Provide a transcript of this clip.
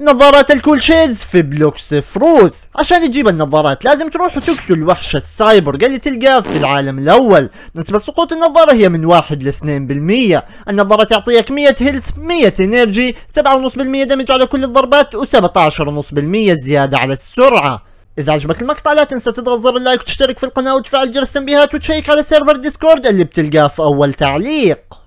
نظارات الكولشيز في بلوكس فروز عشان تجيب النظارات لازم تروح وتقتل وحش السايبورغ اللي تلقاه في العالم الاول نسبة سقوط النظارة هي من 1 لاثنين 2% النظارة تعطيك 100 هيلث 100 انرجي 7.5% دمج على كل الضربات و17.5% زيادة على السرعة إذا عجبك المقطع لا تنسى تضغط زر اللايك وتشترك في القناة وتفعل جرس التنبيهات وتشيك على سيرفر ديسكورد اللي بتلقاه في أول تعليق